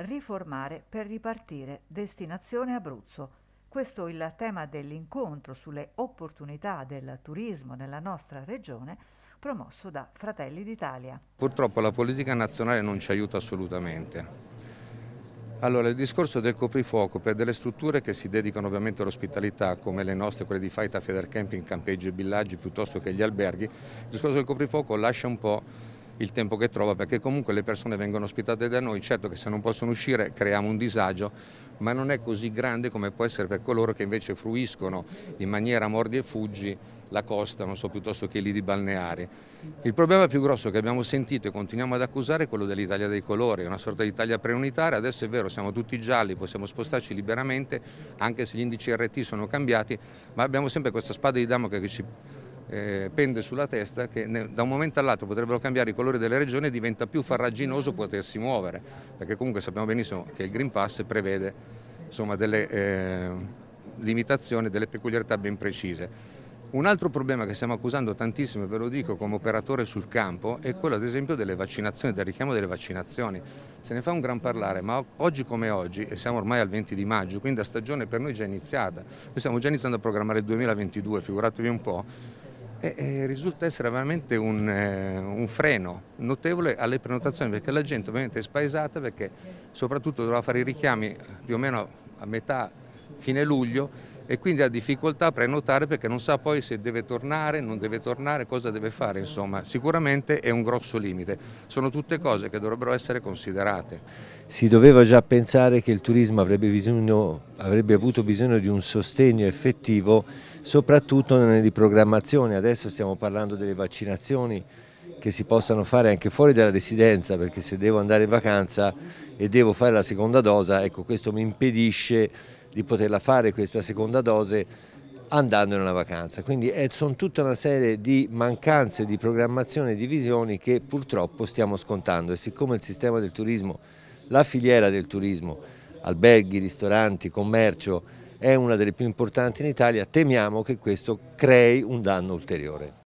Riformare per ripartire, destinazione Abruzzo. Questo è il tema dell'incontro sulle opportunità del turismo nella nostra regione promosso da Fratelli d'Italia. Purtroppo la politica nazionale non ci aiuta assolutamente. Allora, il discorso del coprifuoco per delle strutture che si dedicano ovviamente all'ospitalità, come le nostre, quelle di Faita, Camping, Campeggio e Villaggi, piuttosto che gli alberghi, il discorso del coprifuoco lascia un po' il tempo che trova, perché comunque le persone vengono ospitate da noi, certo che se non possono uscire creiamo un disagio, ma non è così grande come può essere per coloro che invece fruiscono in maniera mordi e fuggi la costa, non so, piuttosto che i lidi balneari. Il problema più grosso che abbiamo sentito e continuiamo ad accusare è quello dell'Italia dei colori, una sorta di Italia preunitaria, adesso è vero, siamo tutti gialli, possiamo spostarci liberamente, anche se gli indici RT sono cambiati, ma abbiamo sempre questa spada di Damocle che ci eh, pende sulla testa che nel, da un momento all'altro potrebbero cambiare i colori delle regioni e diventa più farraginoso potersi muovere, perché comunque sappiamo benissimo che il Green Pass prevede insomma, delle eh, limitazioni, delle peculiarità ben precise. Un altro problema che stiamo accusando tantissimo, ve lo dico come operatore sul campo, è quello ad esempio delle vaccinazioni, del richiamo delle vaccinazioni. Se ne fa un gran parlare, ma oggi come oggi, e siamo ormai al 20 di maggio, quindi la stagione per noi è già iniziata. Noi stiamo già iniziando a programmare il 2022, figuratevi un po', e, eh, eh, risulta essere veramente un, eh, un, freno notevole alle prenotazioni perché la gente ovviamente è spaesata perché soprattutto doveva fare i richiami più o meno a metà fine luglio e quindi ha difficoltà a prenotare perché non sa poi se deve tornare, non deve tornare, cosa deve fare, insomma sicuramente è un grosso limite, sono tutte cose che dovrebbero essere considerate. Si doveva già pensare che il turismo avrebbe, bisogno, avrebbe avuto bisogno di un sostegno effettivo soprattutto nelle riprogrammazioni, adesso stiamo parlando delle vaccinazioni che si possano fare anche fuori dalla residenza perché se devo andare in vacanza e devo fare la seconda dose, ecco questo mi impedisce di poterla fare questa seconda dose andando in una vacanza. Quindi è, eh, sono tutta una serie di mancanze di programmazione e di visioni che purtroppo stiamo scontando e siccome il sistema del turismo, la filiera del turismo, alberghi, ristoranti, commercio, è una delle più importanti in Italia, temiamo che questo crei un danno ulteriore.